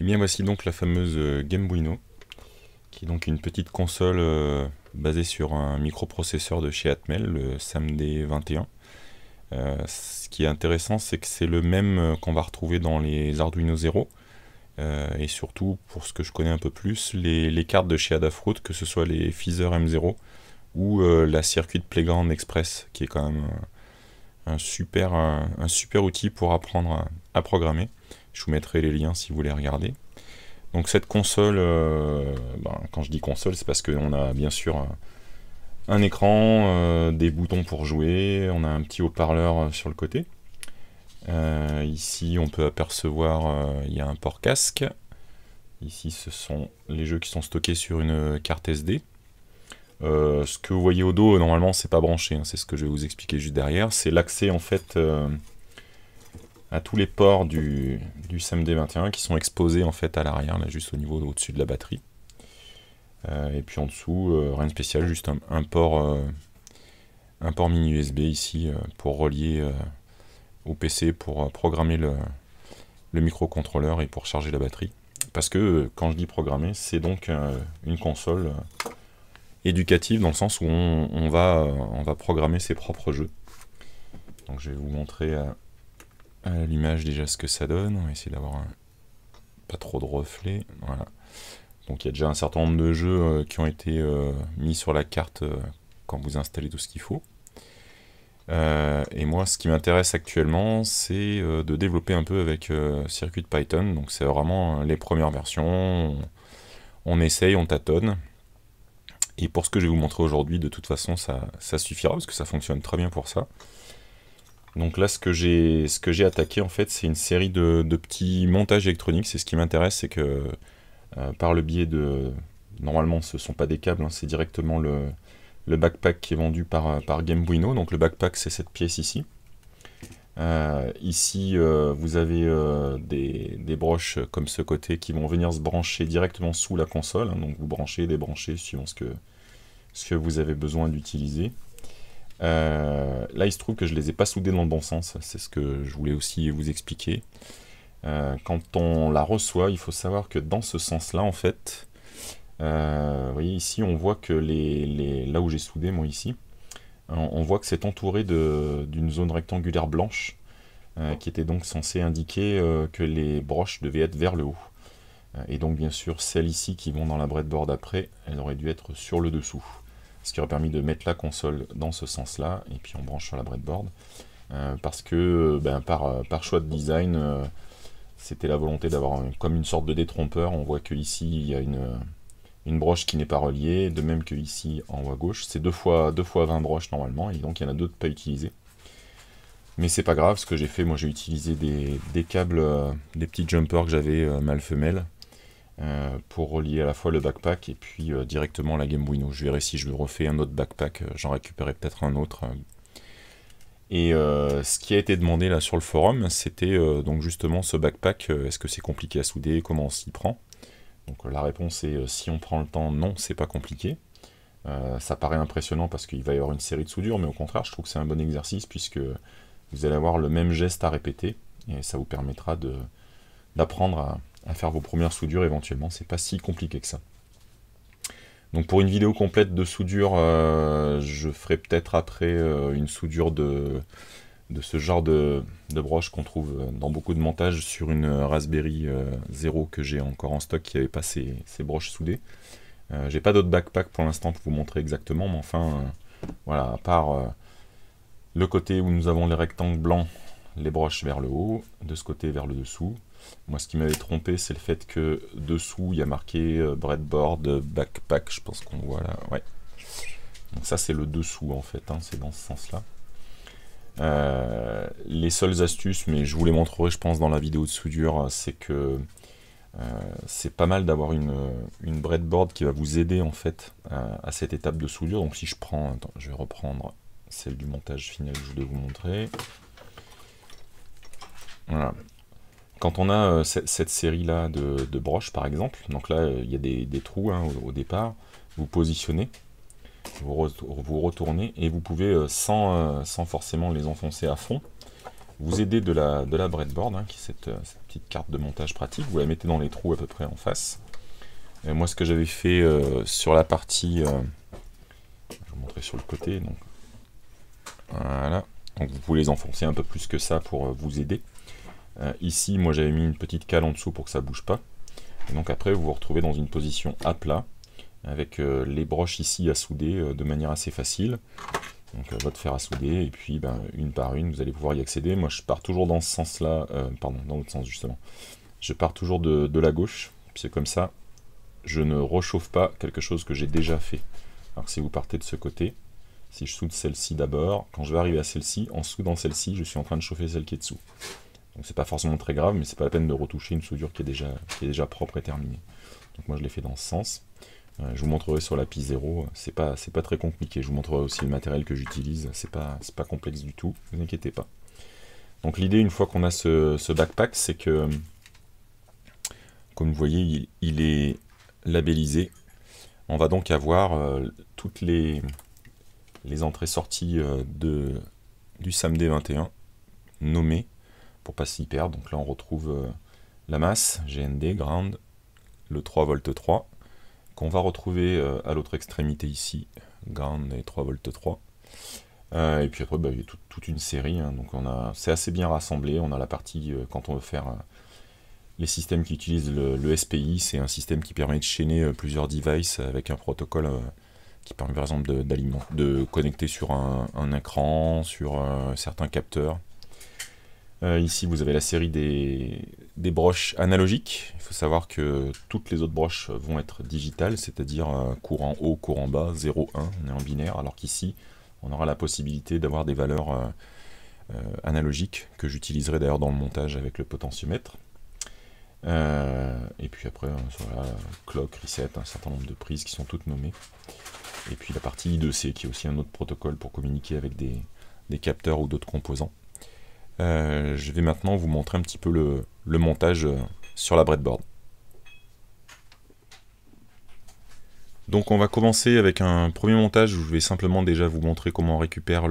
Et bien voici donc la fameuse euh, GameBuino qui est donc une petite console euh, basée sur un microprocesseur de chez Atmel, le SAMD21. Euh, ce qui est intéressant, c'est que c'est le même qu'on va retrouver dans les Arduino Zero, et surtout, pour ce que je connais un peu plus, les, cartes de chez Adafruit, que ce soit les Feather M0 ou euh, la circuit Playground Express, qui est quand même euh, un, super, euh, un super outil pour apprendre à, programmer. Je vous mettrai les liens si vous voulez regarder. Donc cette console, ben, quand je dis console, c'est parce qu'on a bien sûr un écran, des boutons pour jouer, on a un petit haut-parleur sur le côté. ici, on peut apercevoir, il y a un port casque. Ici, ce sont les jeux qui sont stockés sur une carte SD. Euh, ce que vous voyez au dos, normalement, c'est pas branché. Hein, c'est ce que je vais vous expliquer juste derrière. C'est l'accès, en fait, euh, à tous les ports du, du 21 qui sont exposés, en fait, à l'arrière, là, juste au niveau au-dessus de la batterie. Euh, et puis en dessous, rien de spécial, juste un, port, un port mini USB ici pour relier au PC, pour programmer le, le microcontrôleur et pour charger la batterie. Parce que quand je dis programmer, c'est donc une console éducatif dans le sens où on, va, euh, on va programmer ses propres jeux. Donc je vais vous montrer à, l'image déjà ce que ça donne. On va essayer d'avoir pas trop de reflets. Donc il y a déjà un certain nombre de jeux euh, qui ont été euh, mis sur la carte quand vous installez tout ce qu'il faut. et moi, ce qui m'intéresse actuellement, c'est de développer un peu avec Circuit Python. Donc c'est vraiment les premières versions. on essaye, on tâtonne. Et pour ce que je vais vous montrer aujourd'hui, de toute façon, ça, suffira parce que ça fonctionne très bien pour ça. Donc là, ce que j'ai, ce que j'ai attaqué, en fait, c'est une série de, petits montages électroniques. C'est ce qui m'intéresse, c'est que euh, par le biais de... Normalement, ce ne sont pas des câbles, hein, c'est directement le, backpack qui est vendu par, par Gamebuino. Donc le backpack, c'est cette pièce ici. Euh, ici, euh, vous avez euh, des, broches comme ce côté qui vont venir se brancher directement sous la console. Hein. donc vous branchez, débranchez, suivant ce que, ce que vous avez besoin d'utiliser. là, il se trouve que je ne les ai pas soudés dans le bon sens. C'est ce que je voulais aussi vous expliquer. quand on la reçoit, il faut savoir que dans ce sens-là, en fait, vous voyez ici, on voit que les là où j'ai soudé, moi ici, Hein, on voit que c'est entouré d'une zone rectangulaire blanche euh, qui était donc censée indiquer euh, que les broches devaient être vers le haut. Euh, et donc bien sûr celles ici qui vont dans la breadboard après, elles auraient dû être sur le dessous. Ce qui aurait permis de mettre la console dans ce sens-là, et puis on branche sur la breadboard. parce que ben, par, par, choix de design, c'était la volonté d'avoir comme une sorte de détrompeur. On voit que ici il y a une une broche qui n'est pas reliée, de même que ici en haut à gauche, c'est 2 fois, deux fois 20 broches normalement, et donc il y en a d'autres pas utilisées. Mais c'est pas grave, ce que j'ai fait, moi j'ai utilisé des, câbles, euh, des petits jumpers que j'avais euh, mâle femelle, euh, pour relier à la fois le backpack et puis directement la Game Je verrai si je refais un autre backpack, j'en récupérerai peut-être un autre. Et ce qui a été demandé là sur le forum, c'était donc justement ce backpack, est-ce que c'est compliqué à souder, comment on s'y prend donc euh, la réponse est euh, si on prend le temps, non, c'est pas compliqué. Euh, ça paraît impressionnant parce qu'il va y avoir une série de soudures, mais au contraire, je trouve que c'est un bon exercice puisque vous allez avoir le même geste à répéter et ça vous permettra d'apprendre à, faire vos premières soudures éventuellement. C'est pas si compliqué que ça. Donc pour une vidéo complète de soudure, je ferai peut-être après une soudure de de ce genre de, broches broche qu'on trouve euh, dans beaucoup de montages sur une euh, Raspberry euh, Zero que j'ai encore en stock qui n'avait pas ces, broches soudées. Euh, j'ai pas d'autres backpack pour l'instant pour vous montrer exactement, mais enfin, voilà, à part le côté où nous avons les rectangles blancs, les broches vers le haut, de ce côté vers le dessous. Moi, ce qui m'avait trompé, c'est le fait que dessous, il y a marqué breadboard, backpack, je pense qu'on voit là, ouais. Donc ça, c'est le dessous, en fait, hein, c'est dans ce sens-là. Euh, les seules astuces, mais je vous les montrerai je pense dans la vidéo de soudure, c'est que euh, c'est pas mal d'avoir une, breadboard qui va vous aider en fait à, cette étape de soudure. Donc si je prends, je vais reprendre celle du montage final que je voulais vous montrer. Quand on a euh, cette, série-là de, broches, par exemple, donc là, il y a des, trous hein, au, départ, vous positionnez, vous, retournez et vous pouvez, euh, euh, sans, forcément les enfoncer à fond, vous aider de la, de la breadboard, hein, qui est euh, cette, petite carte de montage pratique. Vous la mettez dans les trous à peu près en face. moi, ce que j'avais fait sur la partie... je vais vous montrer sur le côté. Donc, voilà. Donc vous pouvez les enfoncer un peu plus que ça pour vous aider. ici, moi j'avais mis une petite cale en dessous pour que ça bouge pas. Et donc après, vous vous retrouvez dans une position à plat avec euh, les broches ici à souder euh, de manière assez facile. Donc euh, votre fer à souder, et puis ben, une par une, vous allez pouvoir y accéder. Moi, je pars toujours dans ce sens-là, pardon, dans l'autre sens justement. Je pars toujours de, la gauche, c'est comme ça, je ne rechauffe pas quelque chose que j'ai déjà fait. Alors si vous partez de ce côté, si je soude celle-ci d'abord, quand je vais arriver à celle-ci, en soudant celle-ci, je suis en train de chauffer celle qui est dessous. Donc c'est pas forcément très grave, mais c'est pas la peine de retoucher une soudure qui est déjà propre et terminée. Donc moi je l'ai fait dans ce sens. Euh, je vous montrerai sur la Pi 0, c'est pas, pas très compliqué. Je vous montrerai aussi le matériel que j'utilise, c'est pas, pas complexe du tout, ne vous inquiétez pas. Donc l'idée, une fois qu'on a ce, backpack, c'est que, comme vous voyez, il, est labellisé. On va donc avoir euh, toutes les, les entrées-sorties euh, de du samd 21 nommées, pour pas s'y perdre. Donc là, on retrouve la masse, GND, ground, le 3 v 3, on va retrouver euh, à l'autre extrémité ici, Ground et 3 v 3. et puis après, bah, il y a toute une série, hein, donc on a, c'est assez bien rassemblé. On a la partie euh, quand on veut faire euh, les systèmes qui utilisent le, SPI, c'est un système qui permet de chaîner plusieurs devices avec un protocole qui permet par exemple de, de connecter sur un écran, sur certains capteurs. Euh, ici, vous avez la série des, broches analogiques. Il faut savoir que toutes les autres broches vont être digitales, c'est-à-dire courant haut, courant bas, 0, 1, on est en binaire, alors qu'ici, on aura la possibilité d'avoir des valeurs euh, euh, analogiques que j'utiliserai d'ailleurs dans le montage avec le potentiomètre. et puis après, sur la clock, reset, un certain nombre de prises qui sont toutes nommées. Et puis la partie I2C qui est aussi un autre protocole pour communiquer avec des capteurs ou d'autres composants. Euh, je vais maintenant vous montrer un petit peu le, montage euh, sur la breadboard. Donc on va commencer avec un premier montage où je vais simplement déjà vous montrer comment on récupère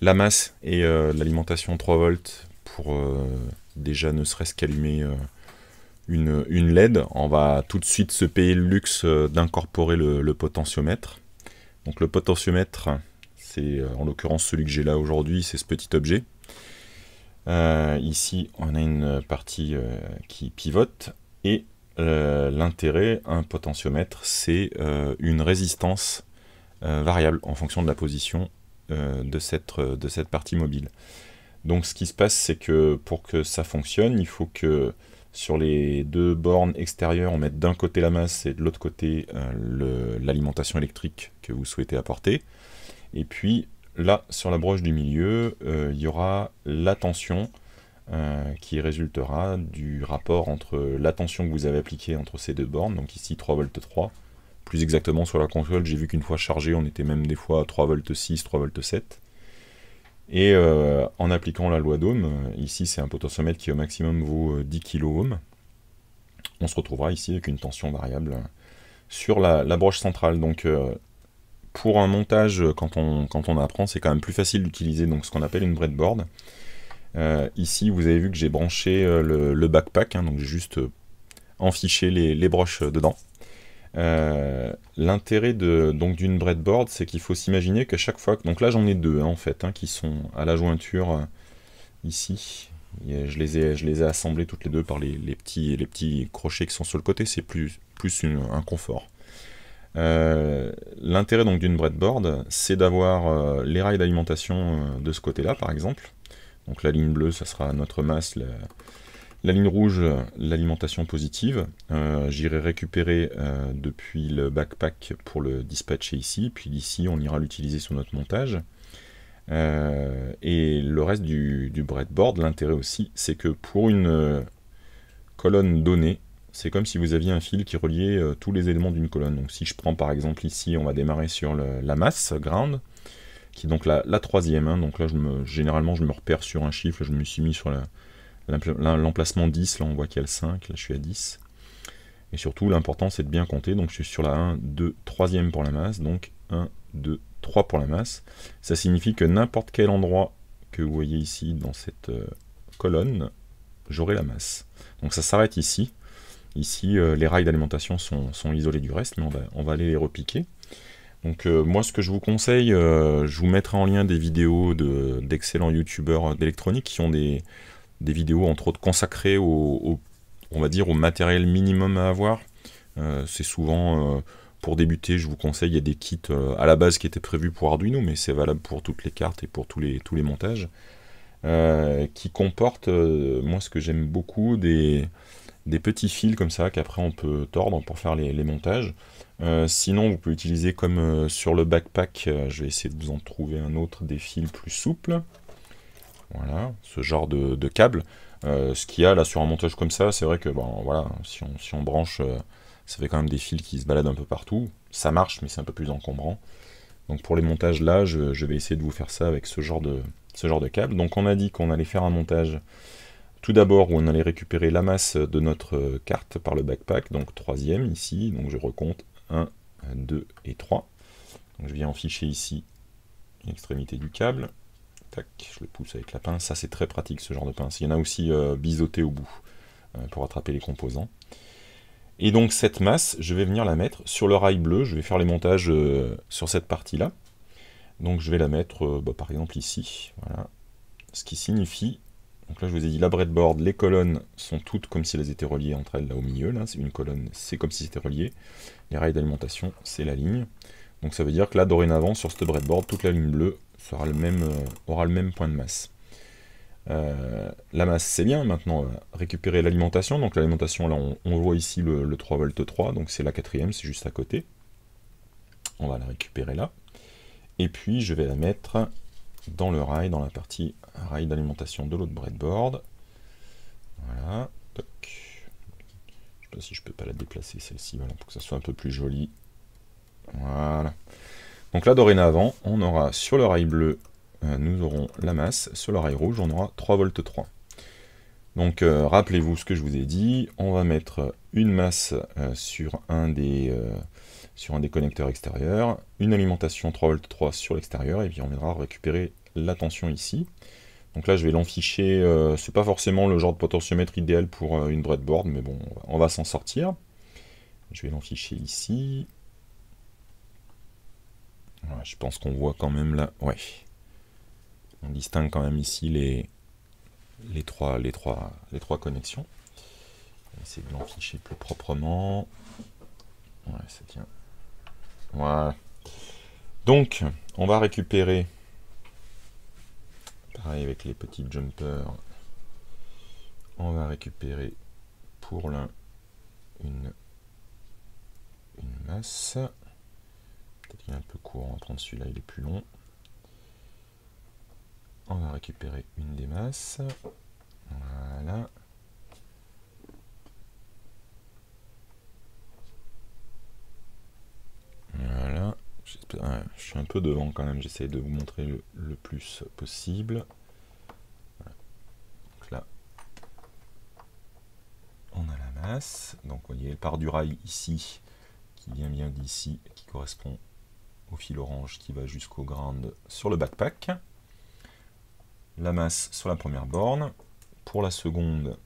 la masse et euh, l'alimentation 3 volts pour déjà ne serait-ce qu'allumer une, LED. On va tout de suite se payer le luxe d'incorporer le, potentiomètre. Donc le potentiomètre, c'est en l'occurrence celui que j'ai là aujourd'hui, c'est ce petit objet. Euh, ici, on a une partie euh, qui pivote et euh, l'intérêt, un potentiomètre, c'est une résistance variable en fonction de la position de cette, de, cette, partie mobile. Donc ce qui se passe, c'est que pour que ça fonctionne, il faut que sur les deux bornes extérieures, on mette d'un côté la masse et de l'autre côté l'alimentation électrique que vous souhaitez apporter. Et puis là, sur la broche du milieu, euh, il y aura la tension euh, qui résultera du rapport entre la tension que vous avez appliquée entre ces deux bornes, donc ici 3 v 3. Plus exactement sur la console, j'ai vu qu'une fois chargé on était même des fois 3 volts 6, 3 volts 7. Et euh, en appliquant la loi d'Ohm, ici c'est un potentiomètre qui au maximum vaut 10 kOhm, on se retrouvera ici avec une tension variable sur la, la broche centrale. Donc pour un montage, euh, quand on, quand on apprend, c'est quand même plus facile d'utiliser ce qu'on appelle une breadboard. Euh, ici, vous avez vu que j'ai branché euh, le, backpack, hein, donc j'ai juste enfiché les, les broches dedans. L'intérêt d'une breadboard, c'est qu'il faut s'imaginer qu'à chaque fois, donc là j'en ai deux hein, en fait, hein, qui sont à la jointure ici. je, les ai, je les ai assemblées toutes les deux par les, les, petits, les petits crochets qui sont sur le côté, c'est plus, plus un confort. Euh, l'intérêt donc d'une breadboard, c'est d'avoir euh, les rails d'alimentation euh, de ce côté-là, par exemple. Donc la ligne bleue, ça sera notre masse, la, ligne rouge, l'alimentation positive. J'irai récupérer depuis le backpack pour le dispatcher ici, puis d'ici on ira l'utiliser sur notre montage. et le reste du breadboard, l'intérêt aussi, c'est que pour une colonne donnée, c'est comme si vous aviez un fil qui reliait euh, tous les éléments d'une colonne. Donc si je prends par exemple ici, on va démarrer sur la masse, ground, qui est donc la, troisième. Hein. donc là, je me, généralement, je me repère sur un chiffre, je me suis mis sur l'emplacement 10, là on voit qu'il y a le 5, là je suis à 10. Et surtout, l'important, c'est de bien compter. Donc je suis sur la 1, 2, 3 pour la masse, donc 1, 2, 3 pour la masse. Ça signifie que n'importe quel endroit que vous voyez ici dans cette euh, colonne, j'aurai la masse. Donc ça s'arrête ici, Ici, euh, les rails d'alimentation sont, isolés du reste, mais on va, aller les repiquer. Donc euh, moi, ce que je vous conseille, euh, je vous mettrai en lien des vidéos d'excellents youtubeurs d'électronique qui ont des, vidéos, entre autres, consacrées au, on va dire, au matériel minimum à avoir. c'est souvent, pour débuter, je vous conseille, il y a des kits à la base qui étaient prévus pour Arduino, mais c'est valable pour toutes les cartes et pour tous les, tous les montages, qui comportent, moi, ce que j'aime beaucoup, des des petits fils comme ça qu'après on peut tordre pour faire les, montages. Euh, sinon, vous pouvez utiliser comme euh, sur le backpack, euh, je vais essayer de vous en trouver un autre, des fils plus souples. Voilà, ce genre de, câble. ce qu'il y a là sur un montage comme ça, c'est vrai que bon, voilà, si on, si on branche, ça fait quand même des fils qui se baladent un peu partout. Ça marche, mais c'est un peu plus encombrant. Donc pour les montages là, je, vais essayer de vous faire ça avec ce genre de, ce genre de câble. Donc on a dit qu'on allait faire un montage tout d'abord, on allait récupérer la masse de notre euh, carte par le backpack, donc troisième ici, donc je recompte 1, 2 et 3. Donc je viens en fichier ici l'extrémité du câble. Tac, je le pousse avec la pince, ça c'est très pratique ce genre de pince. Il y en a aussi euh, biseauté au bout euh, pour attraper les composants. Et donc cette masse, je vais venir la mettre sur le rail bleu, je vais faire les montages sur cette partie-là. Donc je vais la mettre bah, par exemple ici, voilà. Ce qui signifie donc là, je vous ai dit la breadboard, les colonnes sont toutes comme si elles étaient reliées entre elles là au milieu. Là, c'est une colonne, c'est comme si c'était relié. Les rails d'alimentation, c'est la ligne. Donc ça veut dire que là, dorénavant, sur cette breadboard, toute la ligne bleue euh, aura le même point de masse. Euh, la masse, c'est bien. Maintenant, euh, récupérer l'alimentation. Donc l'alimentation, là, on, voit ici le, 3 v 3. Donc c'est la quatrième, c'est juste à côté. On va la récupérer là. Et puis, je vais la mettre dans le rail, dans la partie rail d'alimentation de l'autre breadboard. Voilà. Toc. Je sais pas si je peux pas la déplacer celle-ci, pour que ça soit un peu plus joli. Voilà. Donc là, dorénavant, on aura sur le rail bleu, euh, nous aurons la masse. Sur le rail rouge, on aura 3 volts 3. Donc euh, rappelez-vous ce que je vous ai dit, on va mettre une masse euh, sur, un des, euh, sur un des connecteurs extérieurs, une alimentation 3V3 sur l'extérieur, et puis on viendra récupérer la tension ici. Donc là, je vais l'enficher, ce euh, c'est pas forcément le genre de potentiomètre idéal pour une breadboard, mais bon, on va s'en sortir. Je vais l'enficher ici. je pense qu'on voit quand même là, ouais. On distingue quand même ici les, les, trois, les, trois, les trois connexions essayer de l'enficher plus proprement. Ouais, ça tient. Voilà. Donc, on va récupérer. Pareil avec les petits jumpers. On va récupérer pour l'un une, une masse. Peut-être qu'il est un peu court, on va prendre celui-là, il est plus long. On va récupérer une des masses. Voilà. Hein, je suis un peu devant quand même, j'essaie de vous montrer le, plus possible. Donc là, on a la masse. Donc vous voyez, elle part du rail ici, qui vient bien d'ici, qui correspond au fil orange qui va jusqu'au ground sur le backpack. La masse sur la première borne. Pour la seconde,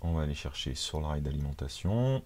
on va aller chercher sur le rail d'alimentation.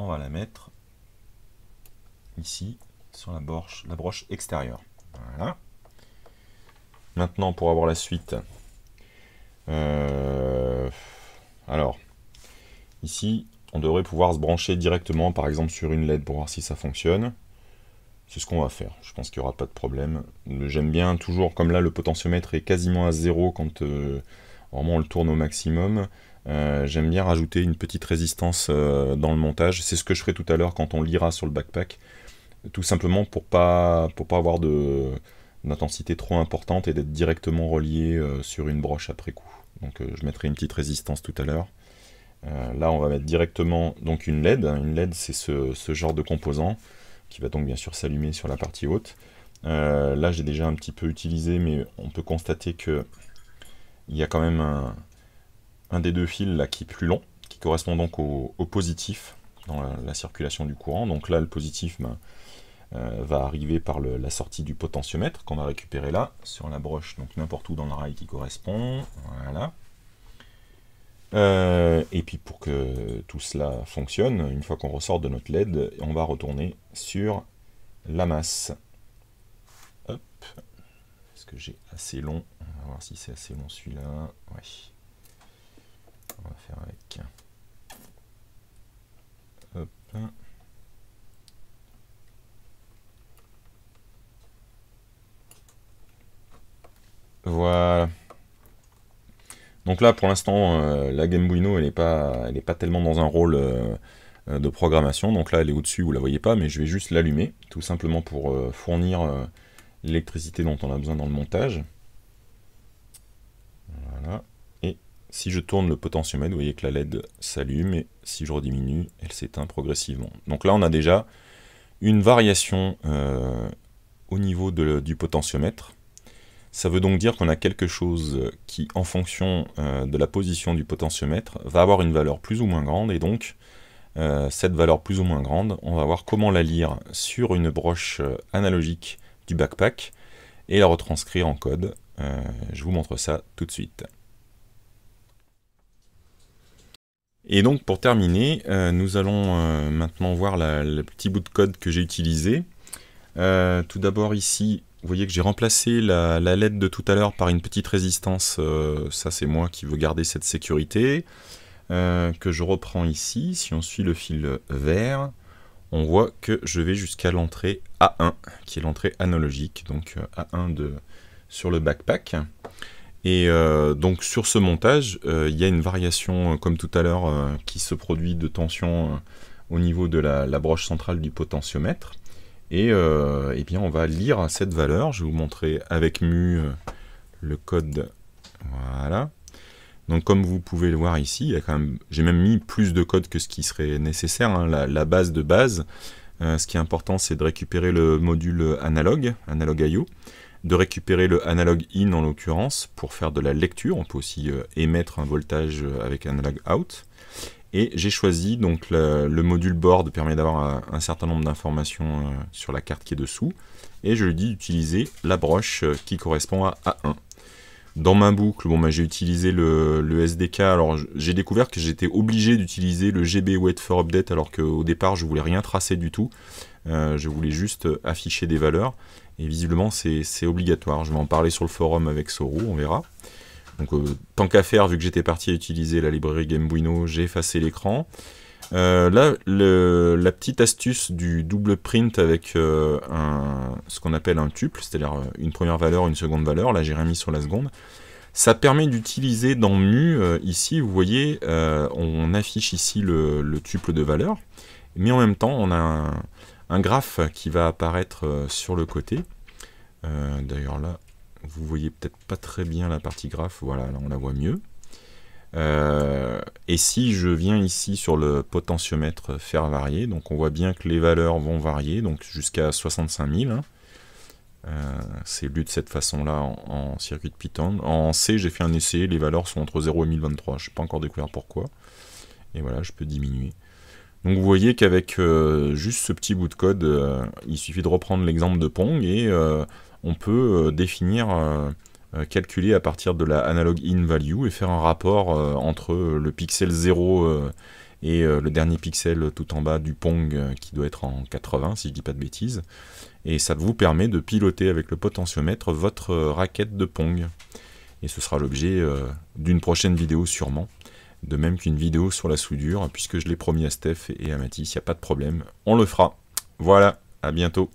on va la mettre ici sur la broche, la broche extérieure. Voilà. Maintenant, pour avoir la suite, euh, alors, ici, on devrait pouvoir se brancher directement, par exemple, sur une LED pour voir si ça fonctionne. C'est ce qu'on va faire. Je pense qu'il n'y aura pas de problème. J'aime bien toujours, comme là, le potentiomètre est quasiment à zéro quand euh, vraiment on le tourne au maximum. Euh, j'aime bien rajouter une petite résistance euh, dans le montage. C'est ce que je ferai tout à l'heure quand on lira sur le backpack. Tout simplement pour pas, pour pas avoir d'intensité trop importante et d'être directement relié euh, sur une broche après coup. Donc je mettrai une petite résistance tout à l'heure. là on va mettre directement donc une LED. Une LED c'est ce, genre de composant qui va donc bien sûr s'allumer sur la partie haute. là j'ai déjà un petit peu utilisé mais on peut constater que il y a quand même un, un des deux fils là qui est plus long, qui correspond donc au, positif dans la, circulation du courant. Donc là, le positif ben, euh, va arriver par la sortie du potentiomètre qu'on va récupérer là, sur la broche, donc n'importe où dans le rail qui correspond. Voilà. Euh, et puis pour que tout cela fonctionne, une fois qu'on ressort de notre LED, on va retourner sur la masse. Hop, est-ce que j'ai assez long On va voir si c'est assez long celui-là. Oui on va faire avec. Voilà. Donc là, pour l'instant, euh, la GameBuino elle n'est pas, pas tellement dans un rôle euh, de programmation. Donc là, elle est au-dessus, vous la voyez pas, mais je vais juste l'allumer, tout simplement pour euh, fournir l'électricité dont on a besoin dans le montage. Si je tourne le potentiomètre, vous voyez que la LED s'allume et si je rediminue, elle s'éteint progressivement. Donc là, on a déjà une variation euh, au niveau du potentiomètre. Ça veut donc dire qu'on a quelque chose qui, en fonction euh, de la position du potentiomètre, va avoir une valeur plus ou moins grande, et donc euh, cette valeur plus ou moins grande, on va voir comment la lire sur une broche analogique du backpack et la retranscrire en code. je vous montre ça tout de suite. Et donc pour terminer, euh, nous allons euh, maintenant voir le petit bout de code que j'ai utilisé. Euh, tout d'abord ici, vous voyez que j'ai remplacé la, LED de tout à l'heure par une petite résistance. ça c'est moi qui veux garder cette sécurité. que je reprends ici, si on suit le fil vert, on voit que je vais jusqu'à l'entrée A1, qui est l'entrée analogique, donc A1 de, sur le backpack. Et euh, donc sur ce montage, euh, il y a une variation, euh, comme tout à l'heure, qui se produit de tension au niveau de la, broche centrale du potentiomètre. Et eh bien on va lire cette valeur. Je vais vous montrer avec mu le code. Voilà. Donc comme vous pouvez le voir ici, j'ai même mis plus de code que ce qui serait nécessaire, hein, la, la, base de base. ce qui est important, c'est de récupérer le module analogue, analogue IO de récupérer le analog in en l'occurrence pour faire de la lecture. On peut aussi euh, émettre un voltage euh, avec analog out. Et j'ai choisi, donc le, module board permet d'avoir un, certain nombre d'informations euh, sur la carte qui est dessous. Et je lui dis d'utiliser la broche qui correspond à A1. Dans ma boucle, bon, bah, j'ai utilisé le, SDK, alors j'ai découvert que j'étais obligé d'utiliser le GB for Update alors qu'au départ je voulais rien tracer du tout. je voulais juste afficher des valeurs. Et visiblement, c'est obligatoire. Je vais en parler sur le forum avec Soro, on verra. Donc, euh, tant qu'à faire, vu que j'étais parti à utiliser la librairie Gamebuino, j'ai effacé l'écran. Euh, là, le, la petite astuce du double print avec euh, un, ce qu'on appelle un tuple, c'est-à-dire une première valeur, une seconde valeur, là j'ai remis sur la seconde, ça permet d'utiliser dans mu, ici vous voyez, on affiche ici le, le, tuple de valeur, mais en même temps on a un, un graphe qui va apparaître euh, sur le côté. Euh, d'ailleurs là, vous voyez peut-être pas très bien la partie graphe, voilà, là on la voit mieux. Euh, et si je viens ici sur le potentiomètre faire varier, donc on voit bien que les valeurs vont varier, donc jusqu'à 65 000. Hein. c'est lu de cette façon-là en, circuit de Python. En C, j'ai fait un essai, les valeurs sont entre 0 et 1023, je n'ai pas encore découvert pourquoi. Et voilà, je peux diminuer. Donc vous voyez qu'avec euh, juste ce petit bout de code, euh, il suffit de reprendre l'exemple de Pong et euh, on peut définir, calculer à partir de la analog in value et faire un rapport entre le pixel 0 et le dernier pixel tout en bas du Pong qui doit être en 80 si je ne dis pas de bêtises. Et ça vous permet de piloter avec le potentiomètre votre raquette de Pong. Et ce sera l'objet d'une prochaine vidéo sûrement de même qu'une vidéo sur la soudure, puisque je l'ai promis à Steph et à Mathis, il n'y a pas de problème, on le fera. Voilà, à bientôt.